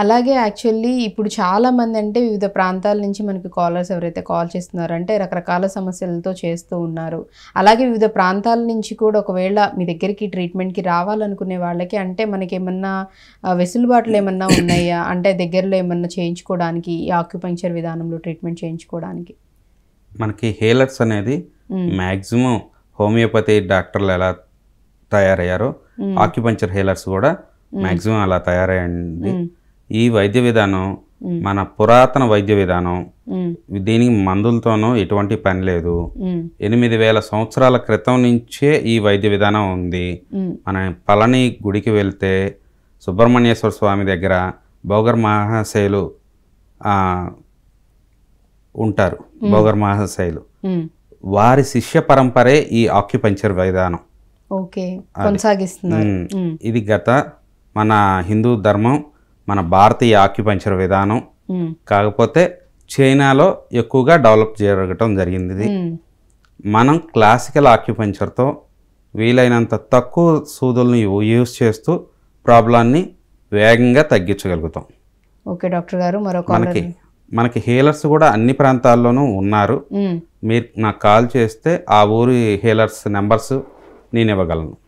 అలాగే యాక్చువల్లీ ఇప్పుడు చాలామంది అంటే వివిధ ప్రాంతాల నుంచి మనకి కాలర్స్ ఎవరైతే కాల్ చేస్తున్నారో అంటే రకరకాల సమస్యలతో చేస్తూ ఉన్నారు అలాగే వివిధ ప్రాంతాల నుంచి కూడా ఒకవేళ మీ దగ్గరికి ట్రీట్మెంట్కి రావాలనుకునే వాళ్ళకి అంటే మనకి ఏమన్నా వెసులుబాట్లు ఏమన్నా ఉన్నాయా అంటే దగ్గరలో ఏమన్నా చేయించుకోవడానికి ఈ ఆక్యుపంక్చర్ విధానంలో ట్రీట్మెంట్ చేయించుకోవడానికి మనకి హేలర్స్ అనేది మ్యాక్సిమం హోమియోపతి డాక్టర్లు ఎలా తయారయ్యారో ఆక్యుపంక్చర్ హేలర్స్ కూడా మ్యాక్సిమం అలా తయారయ్యండి ఈ వైద్య విధానం మన పురాతన వైద్య విధానం దీనికి మందులతోనూ ఎటువంటి పని లేదు ఎనిమిది వేల సంవత్సరాల క్రితం నుంచే ఈ వైద్య విధానం ఉంది మన పళని గుడికి వెళ్తే సుబ్రహ్మణ్యేశ్వర స్వామి దగ్గర భోగర్ మహాశైలు ఉంటారు భోగర్ మహాశైలు వారి శిష్య పరంపరే ఈ ఆక్యుపంచర్ విధానం ఓకే కొనసాగిస్తుంది ఇది గత మన హిందూ ధర్మం మన భారతీయ ఆక్యుపంచర్ విధానం కాకపోతే చైనాలో ఎక్కువగా డెవలప్ జరగటం జరిగింది మనం క్లాసికల్ ఆక్యుపంచర్తో వీలైనంత తక్కువ సూదులను యూజ్ చేస్తూ ప్రాబ్లాన్ని వేగంగా తగ్గించగలుగుతాం ఓకే డాక్టర్ గారు మరొక మనకి మనకి హీలర్స్ కూడా అన్ని ప్రాంతాల్లోనూ ఉన్నారు మీరు నాకు కాల్ చేస్తే ఆ ఊరి హీలర్స్ నెంబర్స్ నేను ఇవ్వగలను